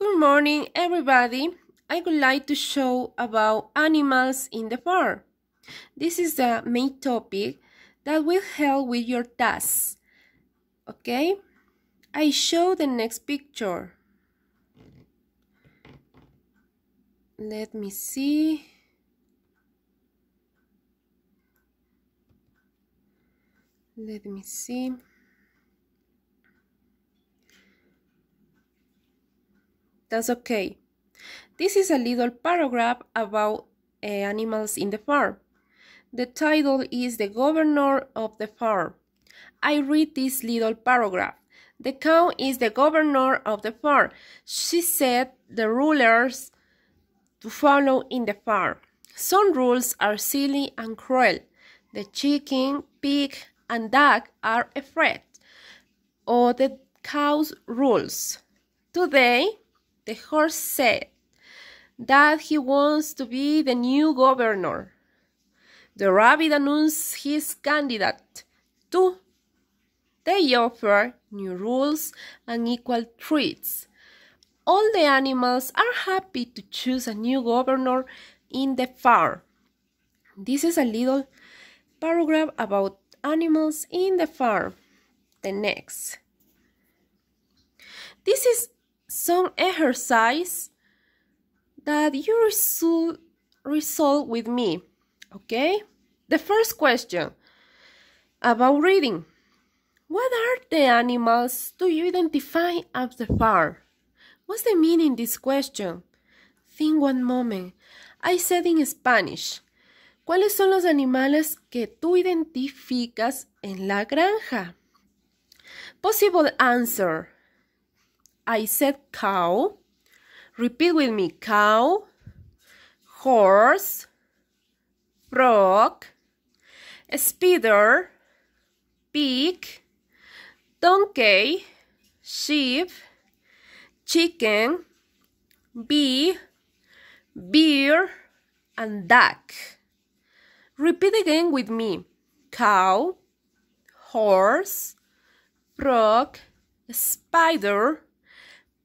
Good morning everybody. I would like to show about animals in the farm. This is the main topic that will help with your tasks. Okay? I show the next picture. Let me see. Let me see. That's okay. This is a little paragraph about uh, animals in the farm. The title is The Governor of the Farm. I read this little paragraph. The cow is the governor of the farm. She set the rulers to follow in the farm. Some rules are silly and cruel. The chicken, pig, and duck are afraid of the cow's rules. Today, the horse said that he wants to be the new governor. The rabbit announced his candidate, too. They offer new rules and equal treats. All the animals are happy to choose a new governor in the farm. This is a little paragraph about animals in the farm. The next. This is some exercise that you resol resolve with me, okay? The first question about reading. What are the animals do you identify as the farm? What's the meaning this question? Think one moment. I said in Spanish. ¿Cuáles son los animales que tú identificas en la granja? Possible answer. I said cow. Repeat with me. Cow, horse, rock, spider, pig, donkey, sheep, chicken, bee, beer, and duck. Repeat again with me. Cow, horse, rock, spider,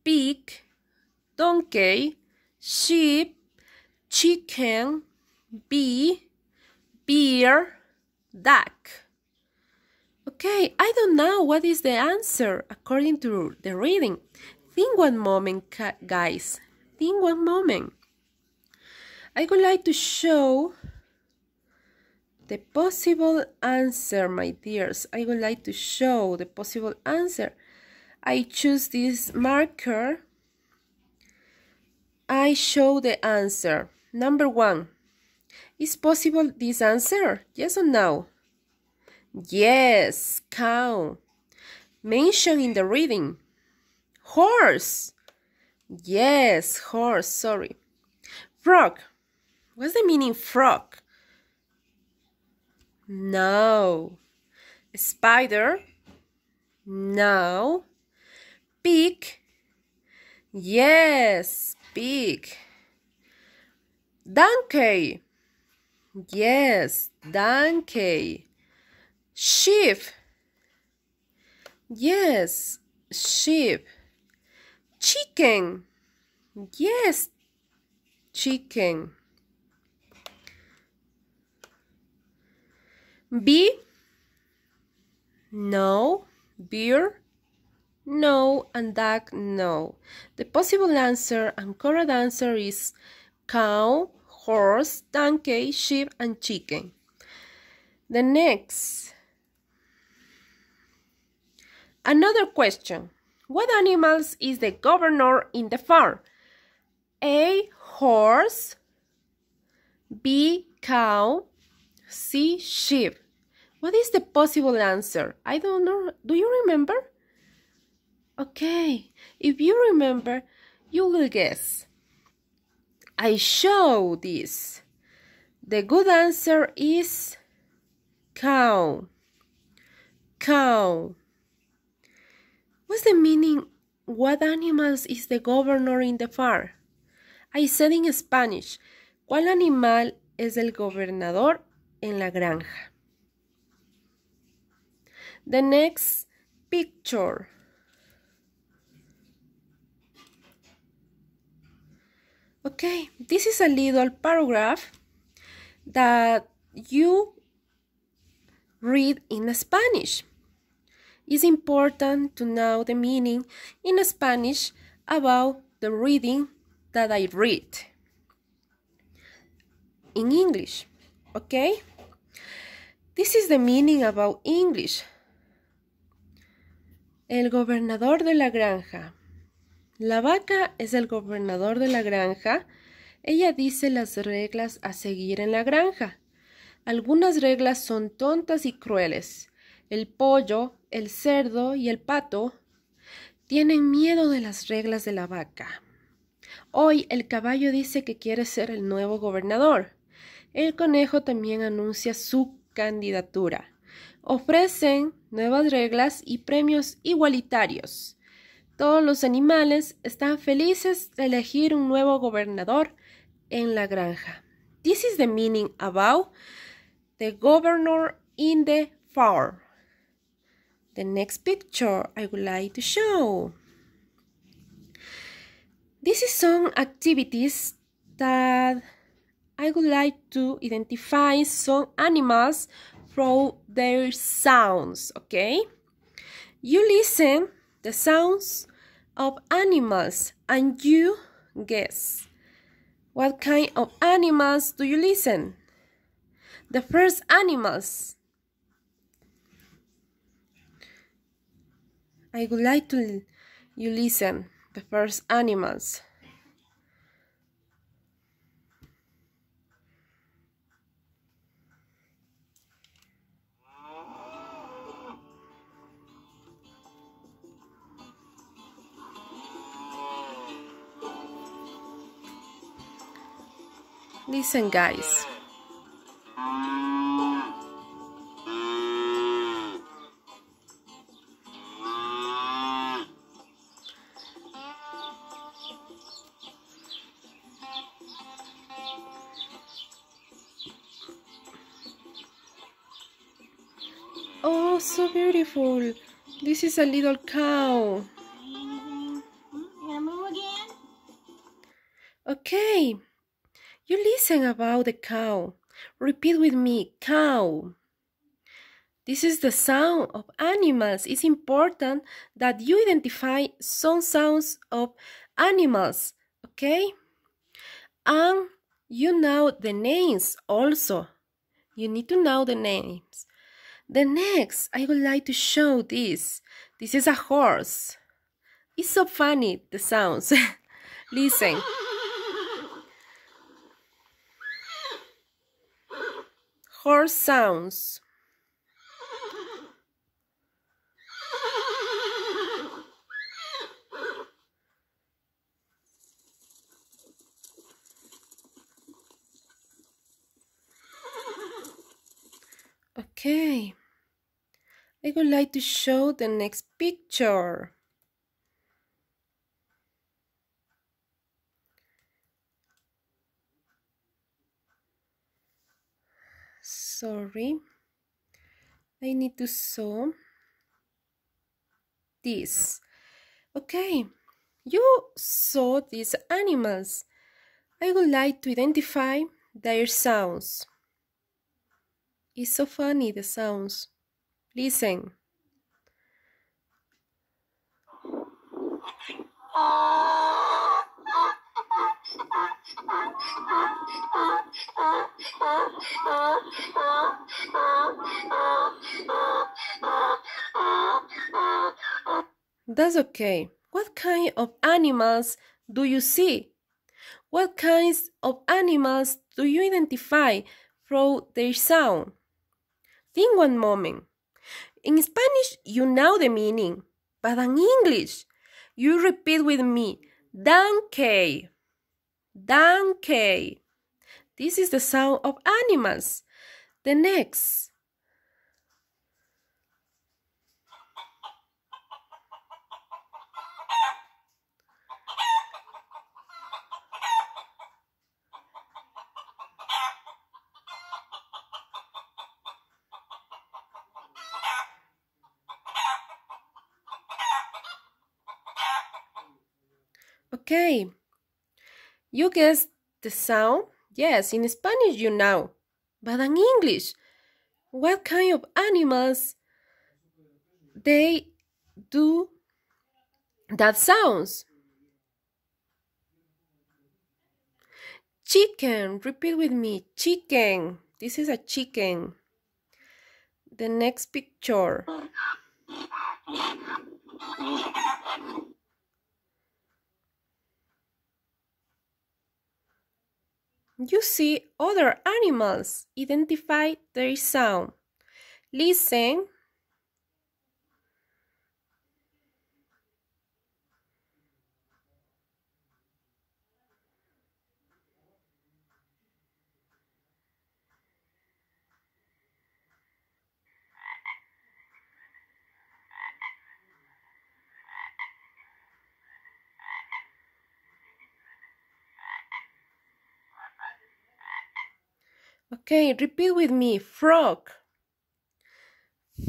pig, donkey, sheep, chicken, bee, beer, duck. Okay, I don't know what is the answer according to the reading. Think one moment, guys. Think one moment. I would like to show the possible answer, my dears. I would like to show the possible answer. I choose this marker, I show the answer. Number one, is possible this answer? Yes or no? Yes, cow. Mention in the reading. Horse. Yes, horse, sorry. Frog. What's the meaning frog? No. Spider? No speak. Yes, speak. Donkey. Yes, donkey. Sheep. Yes, sheep. Chicken. Yes, chicken. Bee? No, beer no and duck no. The possible answer and correct answer is cow, horse, donkey, sheep, and chicken. The next. Another question. What animals is the governor in the farm? A. Horse. B. Cow. C. Sheep. What is the possible answer? I don't know. Do you remember? Okay, if you remember, you will guess. I show this. The good answer is cow. Cow. What's the meaning? What animals is the governor in the farm? I said in Spanish, ¿cuál animal es el gobernador en la granja? The next picture. Okay, this is a little paragraph that you read in Spanish. It's important to know the meaning in Spanish about the reading that I read in English. Okay? This is the meaning about English. El gobernador de la granja. La vaca es el gobernador de la granja. Ella dice las reglas a seguir en la granja. Algunas reglas son tontas y crueles. El pollo, el cerdo y el pato tienen miedo de las reglas de la vaca. Hoy el caballo dice que quiere ser el nuevo gobernador. El conejo también anuncia su candidatura. Ofrecen nuevas reglas y premios igualitarios. Todos los animales están felices de elegir un nuevo gobernador en la granja. This is the meaning about the governor in the farm. The next picture I would like to show. This is some activities that I would like to identify some animals from their sounds, okay? You listen the sounds of animals and you guess. What kind of animals do you listen? The first animals. I would like to you listen the first animals. Listen, guys. Oh, so beautiful. This is a little cow. Listen about the cow. Repeat with me, cow. This is the sound of animals. It's important that you identify some sounds of animals, okay? And you know the names also. You need to know the names. The next, I would like to show this. This is a horse. It's so funny, the sounds. Listen. horse sounds. Okay, I would like to show the next picture. sorry I need to sew this okay you saw these animals I would like to identify their sounds it's so funny the sounds listen oh. That's okay. What kind of animals do you see? What kinds of animals do you identify through their sound? Think one moment. In Spanish, you know the meaning, but in English, you repeat with me, donkey. Danke. This is the sound of animals. The next. Okay. You guessed the sound? Yes, in Spanish you know. But in English, what kind of animals they do that sounds? Chicken, repeat with me, chicken. This is a chicken. The next picture. You see other animals. Identify their sound. Listen Okay, repeat with me. Frog.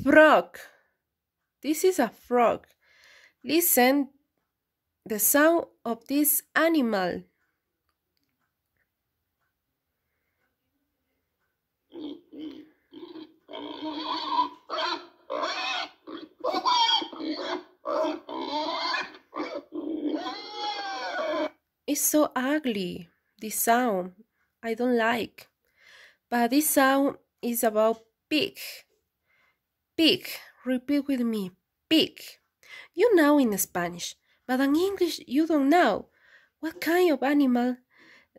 Frog. This is a frog. Listen the sound of this animal. It's so ugly, this sound. I don't like. But this sound is about pig. Pig. Repeat with me. Pig. You know in Spanish, but in English you don't know. What kind of animal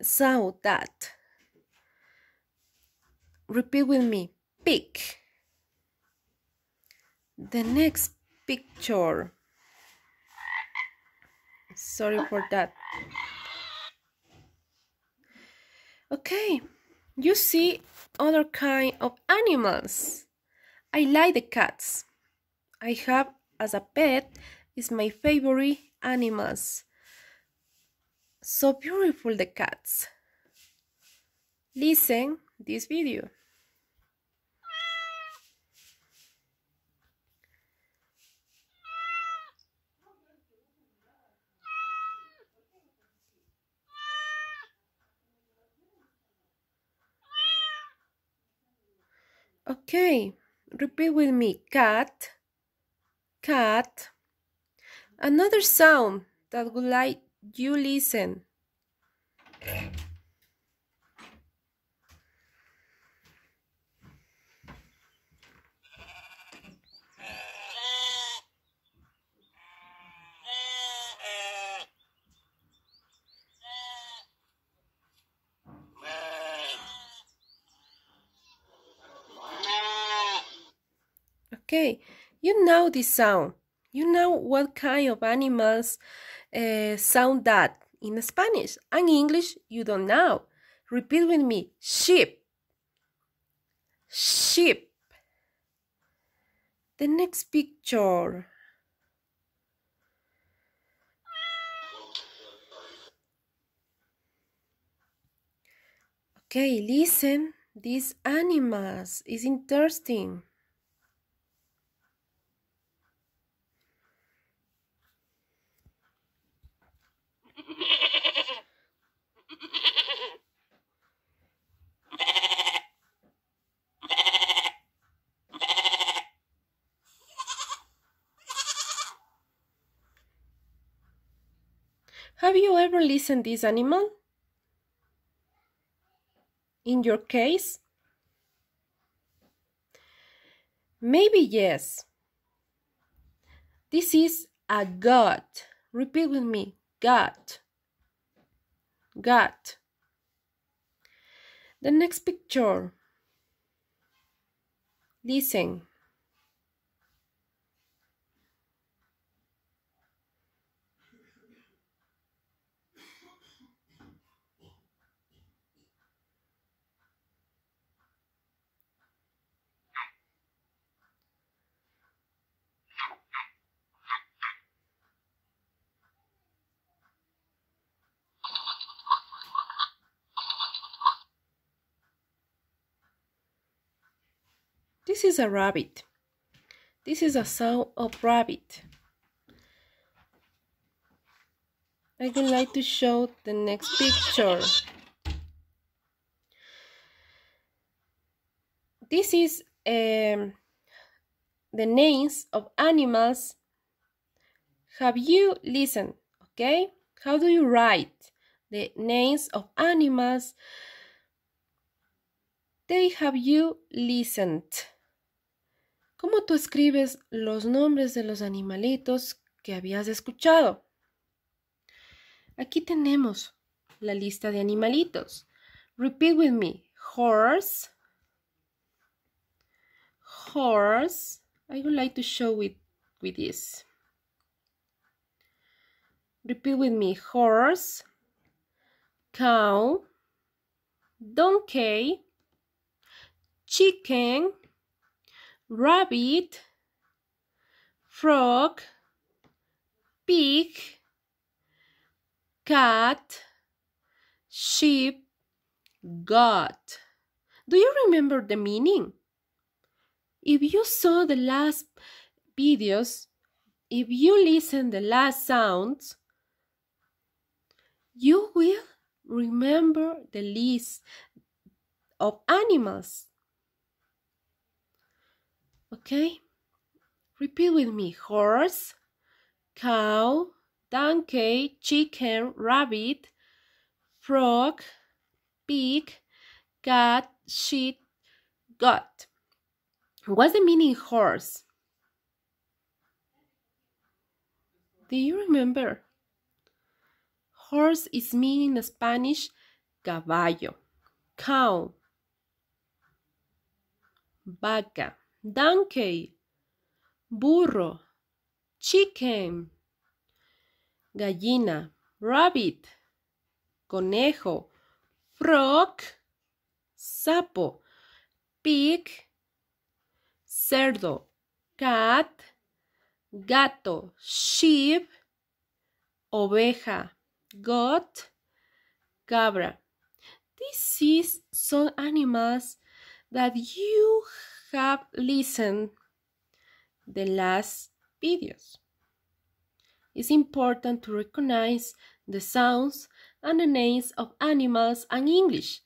sound that? Repeat with me. Pig. The next picture. Sorry for that. Okay you see other kind of animals. I like the cats. I have as a pet is my favorite animals. So beautiful the cats. Listen this video. Okay, repeat with me cat, cat. Another sound that would like you listen. Okay, you know this sound. You know what kind of animals uh, sound that in Spanish and English you don't know. Repeat with me sheep, sheep. The next picture. Okay, listen, these animals is interesting. Have you ever listened this animal? In your case? Maybe yes. This is a goat. Repeat with me, goat gut. The next picture. Listen. This is a rabbit. This is a sound of rabbit. I would like to show the next picture. This is um, the names of animals. Have you listened? Okay, how do you write the names of animals? They have you listened. ¿Cómo tú escribes los nombres de los animalitos que habías escuchado? Aquí tenemos la lista de animalitos. Repeat with me. Horse. Horse. I would like to show with with this. Repeat with me. Horse. Cow. Donkey. Chicken. rabbit, frog, pig, cat, sheep, goat. Do you remember the meaning? If you saw the last videos, if you listen the last sounds, you will remember the list of animals. Okay? Repeat with me. Horse, cow, donkey, chicken, rabbit, frog, pig, cat, sheep, goat. What's the meaning horse? Do you remember? Horse is meaning in Spanish caballo, cow, vaca. donkey, burro, chicken, gallina, rabbit, conejo, frog, sapo, pig, cerdo, cat, gato, sheep, oveja, goat, cabra. These son animals that you have listened the last videos. It's important to recognize the sounds and the names of animals and English.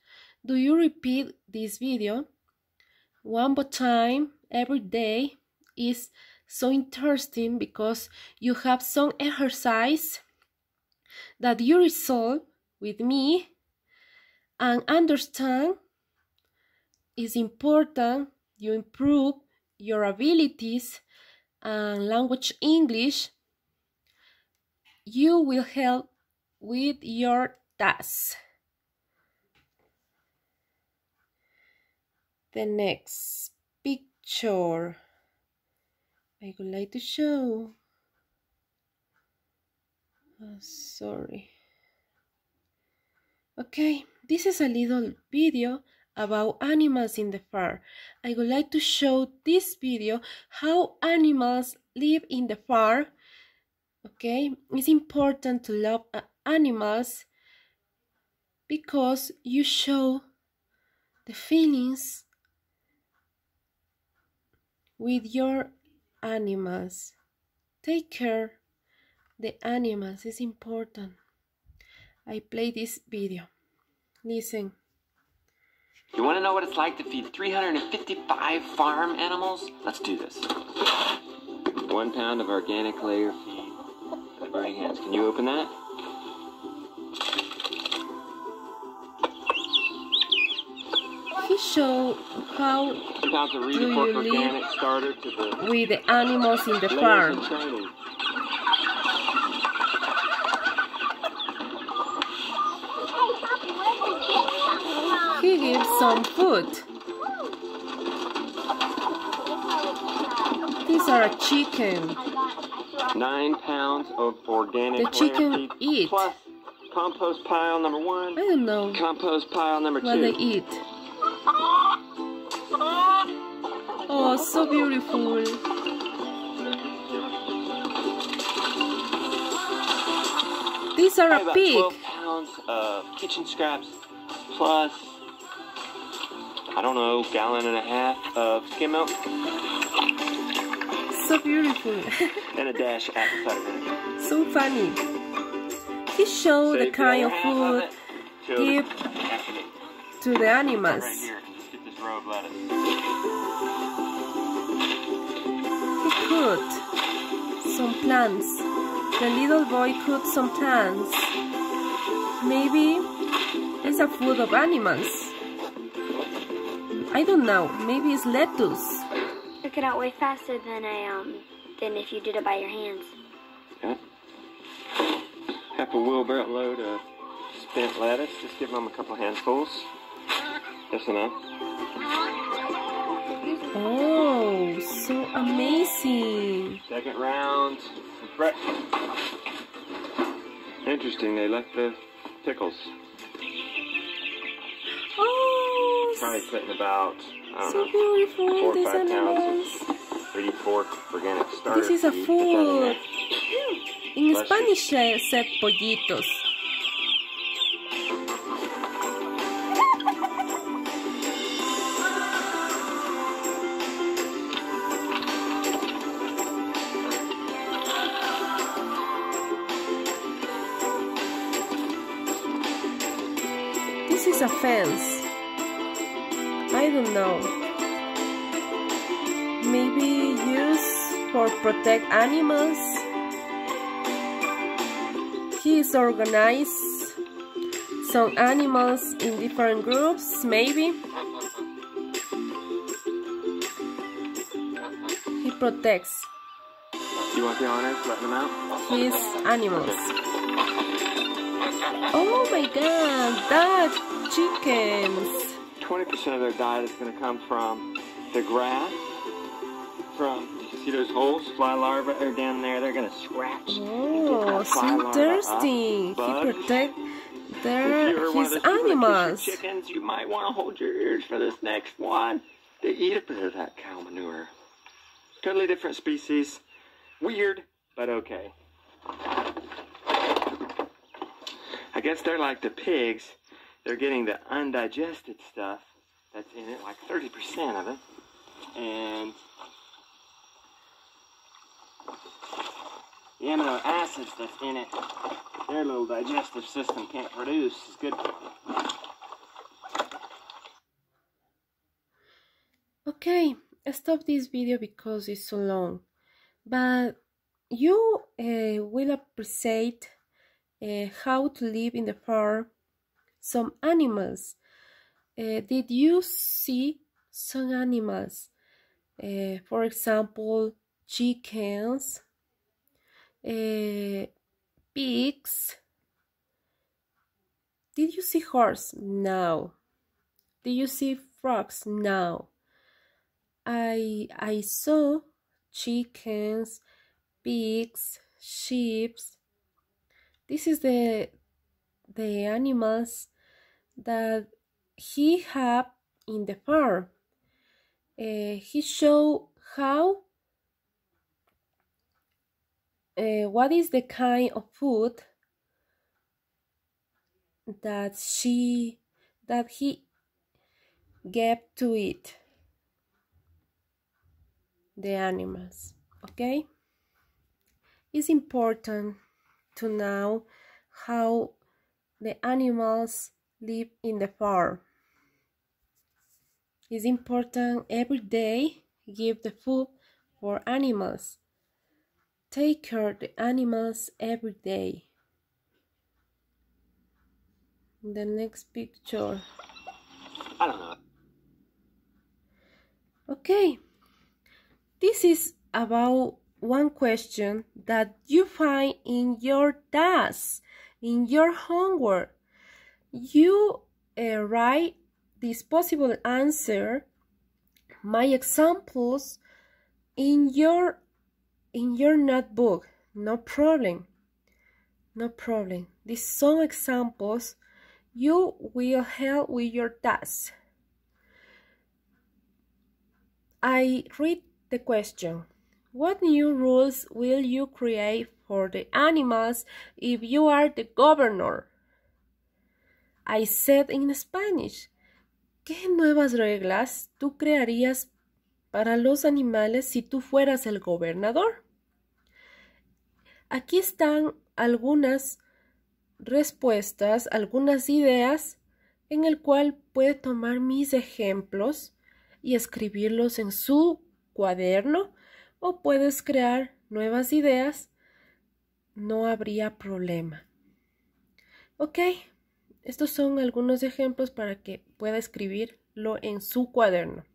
Do you repeat this video? One more time every day is so interesting because you have some exercise that you resolve with me and understand is important you improve your abilities and language English, you will help with your tasks. The next picture I would like to show. Oh, sorry. Okay, this is a little video about animals in the farm. I would like to show this video how animals live in the farm. Okay, it's important to love uh, animals because you show the feelings with your animals. Take care the animals is important. I play this video. Listen. You want to know what it's like to feed 355 farm animals? Let's do this. One pound of organic layer feed for hands. Can you open that? show how do you live with the animals in the farm. some food. These are chicken. Nine pounds of organic the chicken eat. plus compost pile number one. I don't know. Compost pile number what two. What they eat. Oh, so beautiful. These are a pig. 12 pounds of kitchen scraps plus I don't know, gallon and a half of skim milk. So beautiful. and a dash apple cider vinegar. So funny. He showed the kind of food give to the animals. Right here, get this row of lettuce. He cooked some plants. The little boy cooked some plants. Maybe it's a food of animals. I don't know. Maybe it's lettuce. It out way faster than I um than if you did it by your hands. Yep. Half a wheelbarrow load of spent lettuce. Just give Mom a couple handfuls. That's enough. Oh, so amazing. Second round. Breakfast. Interesting, they left the pickles. Oh, probably putting about um, so four or five pounds of organic starter This is a full. In Bless Spanish, they said pollitos. This is a fence. I don't know. Maybe use for protect animals. He is organized some animals in different groups, maybe. He protects you want to be honest? Let them out? He's animals. Oh my god, that chickens! 20% of their diet is going to come from the grass, from, you can see those holes, fly larvae are down there, they're going to scratch. Oh, so thirsty. He protect their, his animals. Chickens, you might want to hold your ears for this next one. They eat a bit of that cow manure. Totally different species. Weird, but okay. I guess they're like the pigs they're getting the undigested stuff that's in it, like 30% of it. And the amino acids that's in it, their little digestive system can't produce is good Okay, I stop this video because it's so long, but you uh, will appreciate uh, how to live in the farm some animals. Uh, did you see some animals? Uh, for example, chickens, uh, pigs. Did you see horse? No. Did you see frogs? No. I I saw chickens, pigs, sheep. This is the the animals that he had in the farm. Uh, he showed how uh, what is the kind of food that she that he gave to eat the animals okay it's important to know how the animals live in the farm. It's important every day give the food for animals. Take care of the animals every day. The next picture. Okay, this is about one question that you find in your tasks, in your homework you uh, write this possible answer, my examples, in your in your notebook. No problem. No problem. These some examples you will help with your task. I read the question. What new rules will you create for the animals if you are the governor? I said in Spanish. ¿Qué nuevas reglas tú crearías para los animales si tú fueras el gobernador? Aquí están algunas respuestas, algunas ideas en el cual puede tomar mis ejemplos y escribirlos en su cuaderno o puedes crear nuevas ideas, no habría problema. ¿Ok? Estos son algunos ejemplos para que pueda escribirlo en su cuaderno.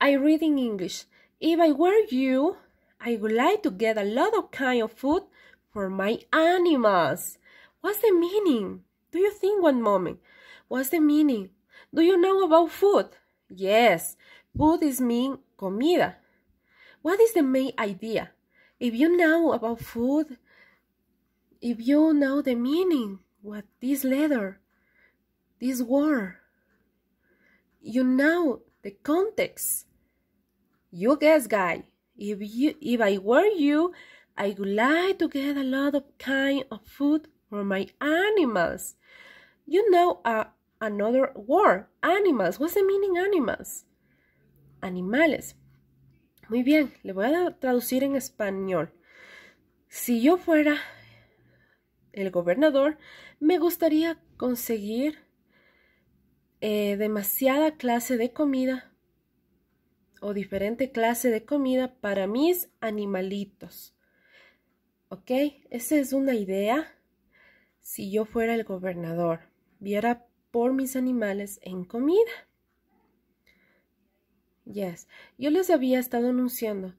I read in English. If I were you, I would like to get a lot of kind of food for my animals. What's the meaning? Do you think one moment? What's the meaning? Do you know about food? Yes, food is mean comida. What is the main idea? If you know about food, if you know the meaning, what this letter, this war. You know the context. You guess, guy. If you, if I were you, I would like to get a lot of kind of food for my animals. You know, uh, another word, animals. What's the meaning animals? Animales. Muy bien, le voy a traducir en español. Si yo fuera el gobernador, Me gustaría conseguir eh, demasiada clase de comida o diferente clase de comida para mis animalitos. ¿Ok? Esa es una idea. Si yo fuera el gobernador, viera por mis animales en comida. Yes. Yo les había estado anunciando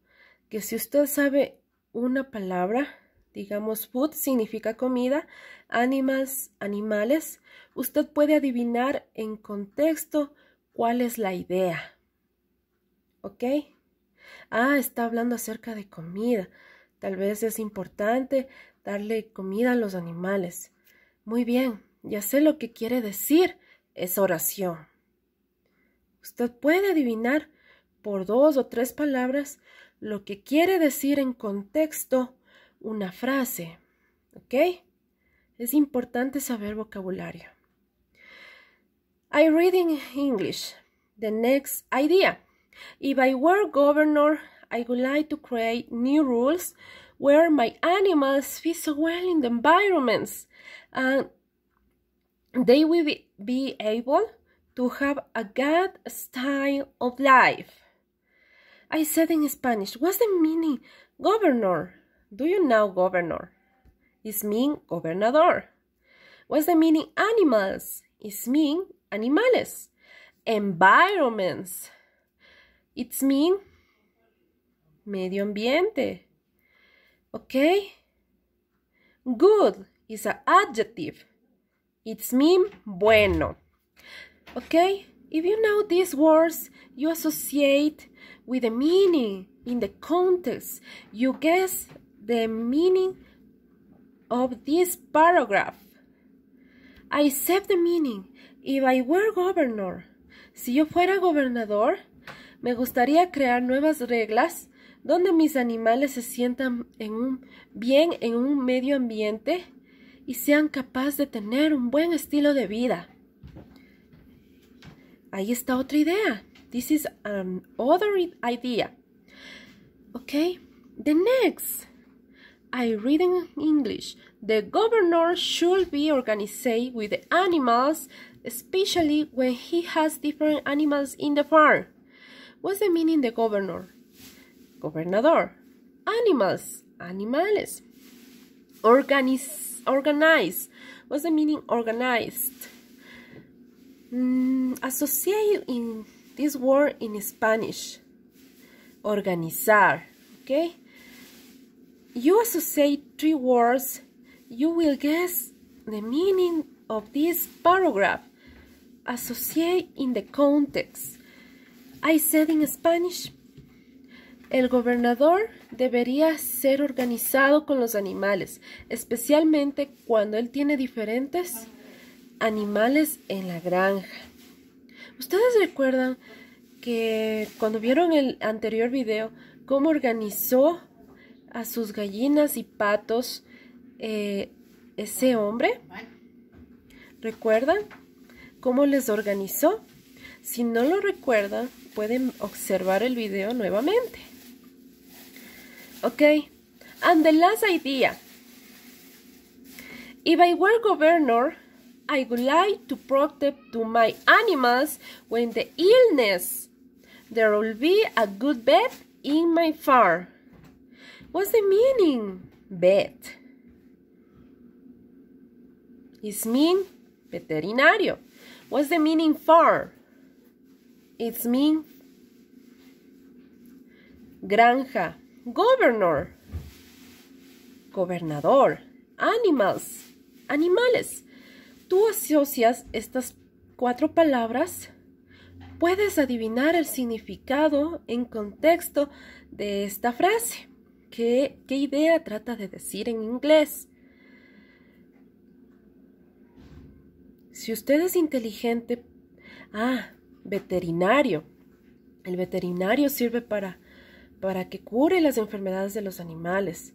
que si usted sabe una palabra, Digamos, food significa comida, animales, animales. Usted puede adivinar en contexto cuál es la idea. ¿Ok? Ah, está hablando acerca de comida. Tal vez es importante darle comida a los animales. Muy bien, ya sé lo que quiere decir esa oración. Usted puede adivinar por dos o tres palabras lo que quiere decir en contexto una frase. ¿Ok? Es importante saber vocabulario. I read in English the next idea. If I were governor, I would like to create new rules where my animals fit so well in the environments and they will be able to have a good style of life. I said in Spanish, what's the meaning, governor? Do you know governor? It's mean gobernador. What's the meaning animals? It's mean animales. Environments. It's mean medio ambiente. Okay? Good is an adjective. It's mean bueno. Okay? If you know these words, you associate with the meaning in the context. You guess the meaning of this paragraph. I accept the meaning. If I were governor. Si yo fuera gobernador, me gustaría crear nuevas reglas donde mis animales se sientan bien en un medio ambiente y sean capaces de tener un buen estilo de vida. Ahí está otra idea. This is another idea. Okay, the next. I read in English. The governor should be organized with the animals, especially when he has different animals in the farm. What's the meaning the governor? Gobernador. Animals. Animales. Organize. Organize. What's the meaning organized? Mm, associate in this word in Spanish. Organizar. Okay? you associate three words, you will guess the meaning of this paragraph. Associate in the context. I said in Spanish, el gobernador debería ser organizado con los animales, especialmente cuando él tiene diferentes animales en la granja. ¿Ustedes recuerdan que cuando vieron el anterior video, cómo organizó a sus gallinas y patos eh, ese hombre? ¿Recuerdan cómo les organizó? Si no lo recuerdan, pueden observar el video nuevamente. Okay, and the last idea. If I were governor, I would like to protect to my animals when the illness. There will be a good bed in my farm. What's the meaning? Vet. It's mean veterinario. What's the meaning far? It's mean granja. Governor. Gobernador. Animals. Animales. Tú asocias estas cuatro palabras puedes adivinar el significado en contexto de esta frase qué, idea trata de decir en inglés. Si usted es inteligente, ah, veterinario. El veterinario sirve para, para que cure las enfermedades de los animales.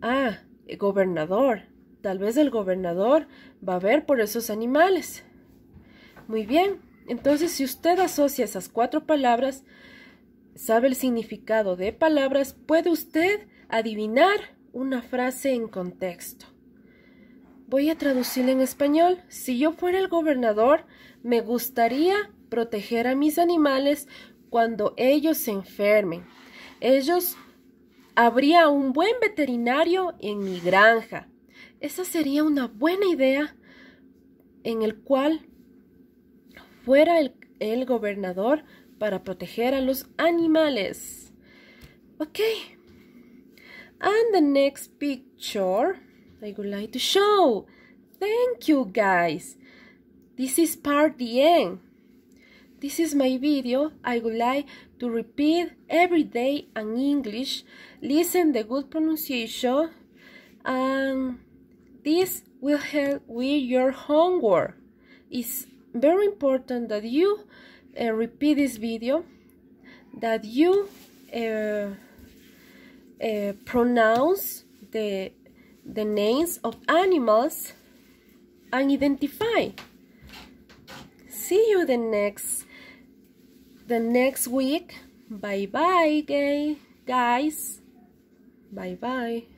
Ah, gobernador. Tal vez el gobernador va a ver por esos animales. Muy bien, entonces si usted asocia esas cuatro palabras, sabe el significado de palabras, puede usted adivinar una frase en contexto. Voy a traducirla en español. Si yo fuera el gobernador, me gustaría proteger a mis animales cuando ellos se enfermen. Ellos habría un buen veterinario en mi granja. Esa sería una buena idea en el cual fuera el gobernador para proteger a los animales. Okay. And the next picture I would like to show. Thank you guys. This is part the end. This is my video. I would like to repeat every day in English. Listen the good pronunciation. And this will help with your homework. It's very important that you uh, repeat this video that you uh, uh, pronounce the, the names of animals and identify. See you the next the next week. Bye bye, guys. Bye bye.